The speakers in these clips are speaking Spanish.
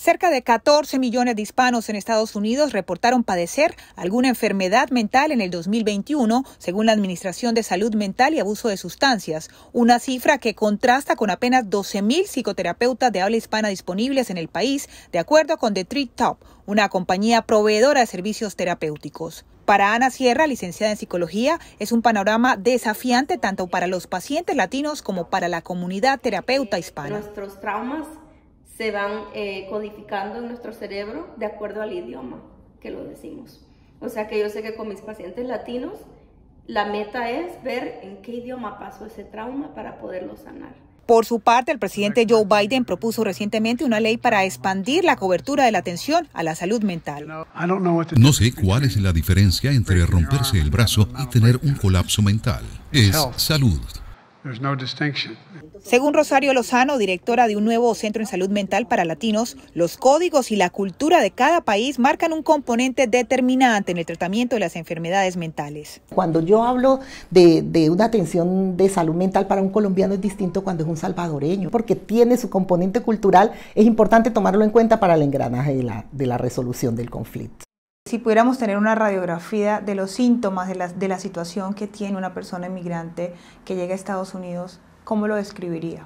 Cerca de 14 millones de hispanos en Estados Unidos reportaron padecer alguna enfermedad mental en el 2021, según la Administración de Salud Mental y Abuso de Sustancias, una cifra que contrasta con apenas 12.000 psicoterapeutas de habla hispana disponibles en el país, de acuerdo con The Treat Top, una compañía proveedora de servicios terapéuticos. Para Ana Sierra, licenciada en psicología, es un panorama desafiante tanto para los pacientes latinos como para la comunidad terapeuta hispana. Nuestros traumas se van eh, codificando en nuestro cerebro de acuerdo al idioma que lo decimos. O sea que yo sé que con mis pacientes latinos la meta es ver en qué idioma pasó ese trauma para poderlo sanar. Por su parte, el presidente Joe Biden propuso recientemente una ley para expandir la cobertura de la atención a la salud mental. No sé cuál es la diferencia entre romperse el brazo y tener un colapso mental. Es salud. No Según Rosario Lozano, directora de un nuevo centro en salud mental para latinos, los códigos y la cultura de cada país marcan un componente determinante en el tratamiento de las enfermedades mentales. Cuando yo hablo de, una atención de salud mental para un colombiano es distinto cuando es un salvadoreño, porque tiene su componente cultural, es importante tomarlo en cuenta para el engranaje de la resolución del conflicto si pudiéramos tener una radiografía de los síntomas de la, situación que tiene una persona inmigrante que llega a Estados Unidos, ¿cómo lo describiría?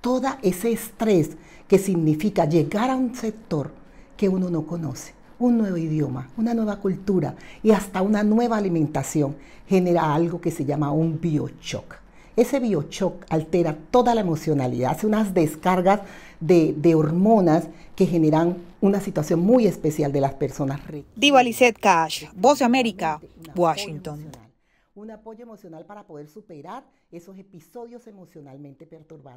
Todo ese estrés que significa llegar a un sector que uno no conoce, un nuevo idioma, una nueva cultura y hasta una nueva alimentación, genera algo que se llama un biochoc ese biochoc altera toda la emocionalidad, hace unas descargas de, hormonas que generan una situación muy especial de las personas ricas. Diva Lizette Cash, Voz de América, Washington. Un apoyo emocional para poder superar esos episodios emocionalmente perturbados.